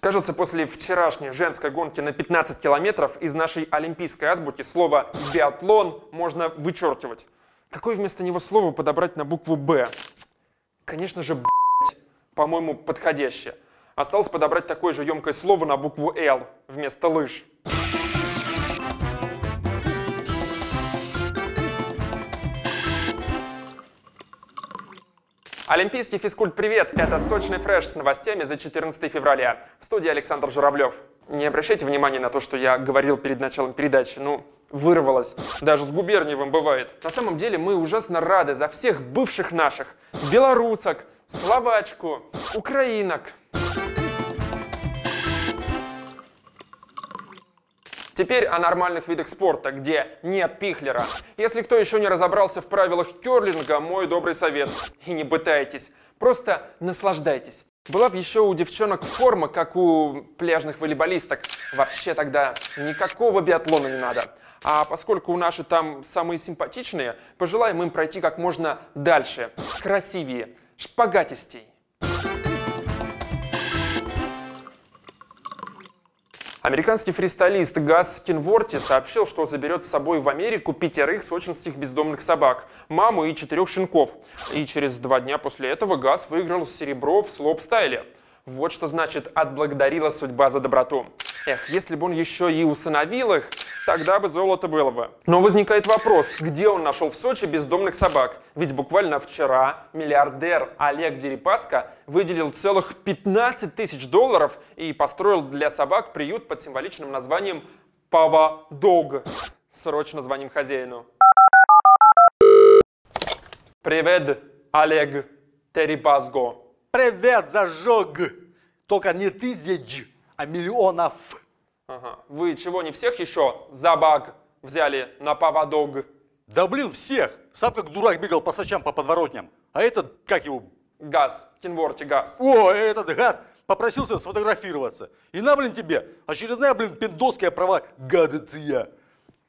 Кажется, после вчерашней женской гонки на 15 километров из нашей олимпийской азбуки слово «биатлон» можно вычеркивать. Какое вместо него слово подобрать на букву «Б»? Конечно же, «блять», по-моему, подходящее. Осталось подобрать такое же емкое слово на букву «Л» вместо «лыж». Олимпийский физкульт-привет – это сочный фреш с новостями за 14 февраля. В студии Александр Журавлев. Не обращайте внимания на то, что я говорил перед началом передачи. Ну, вырвалось. Даже с Губерниевым бывает. На самом деле мы ужасно рады за всех бывших наших. Белорусок, словачку, украинок, Теперь о нормальных видах спорта, где нет пихлера. Если кто еще не разобрался в правилах керлинга, мой добрый совет. И не пытайтесь. Просто наслаждайтесь. Была бы еще у девчонок форма, как у пляжных волейболисток. Вообще тогда никакого биатлона не надо. А поскольку наши там самые симпатичные, пожелаем им пройти как можно дальше, красивее, шпагатистей. Американский фристайлист Газ Кинворти сообщил, что заберет с собой в Америку пятерых сочинских бездомных собак, маму и четырех щенков. И через два дня после этого Газ выиграл серебро в слоп-стайле. Вот что значит «отблагодарила судьба за доброту». Эх, если бы он еще и усыновил их, тогда бы золото было бы. Но возникает вопрос, где он нашел в Сочи бездомных собак? Ведь буквально вчера миллиардер Олег Дерипаска выделил целых 15 тысяч долларов и построил для собак приют под символичным названием «Пава-дог». Срочно звоним хозяину. Привет, Олег Терипасго. Привет, зажег. Только не тысяч, а миллионов. Ага. Вы чего не всех еще за баг взяли на поводок? Да блин, всех! Сам как дурак бегал по сачам, по подворотням. А этот, как его? Газ, Кинворти Газ. О, этот гад попросился сфотографироваться. И на, блин, тебе очередная, блин, пиндоская права гадация.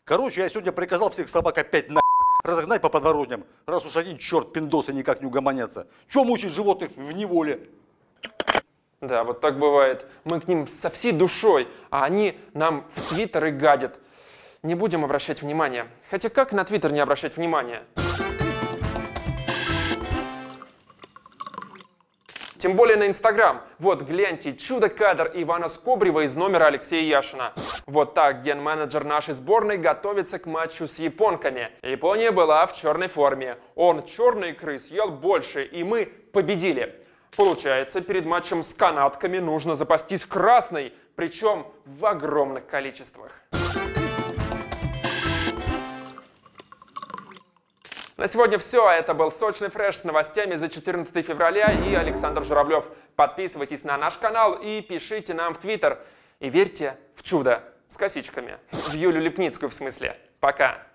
Короче, я сегодня приказал всех собак опять на разогнать по подворотням, раз уж один черт пиндосы никак не угомонятся. Чем мучить животных в неволе? Да, вот так бывает. Мы к ним со всей душой, а они нам в Твиттеры гадят. Не будем обращать внимания. Хотя как на Твиттер не обращать внимания? Тем более на Инстаграм. Вот, гляньте, чудо-кадр Ивана Скобрева из номера Алексея Яшина. Вот так ген-менеджер нашей сборной готовится к матчу с японками. Япония была в черной форме. Он черный крыс ел больше, и мы победили. Получается, перед матчем с канатками нужно запастись красной, причем в огромных количествах. На сегодня все. Это был Сочный Фреш с новостями за 14 февраля и Александр Журавлев. Подписывайтесь на наш канал и пишите нам в Твиттер. И верьте в чудо с косичками. В Юлю Лепницкую в смысле. Пока.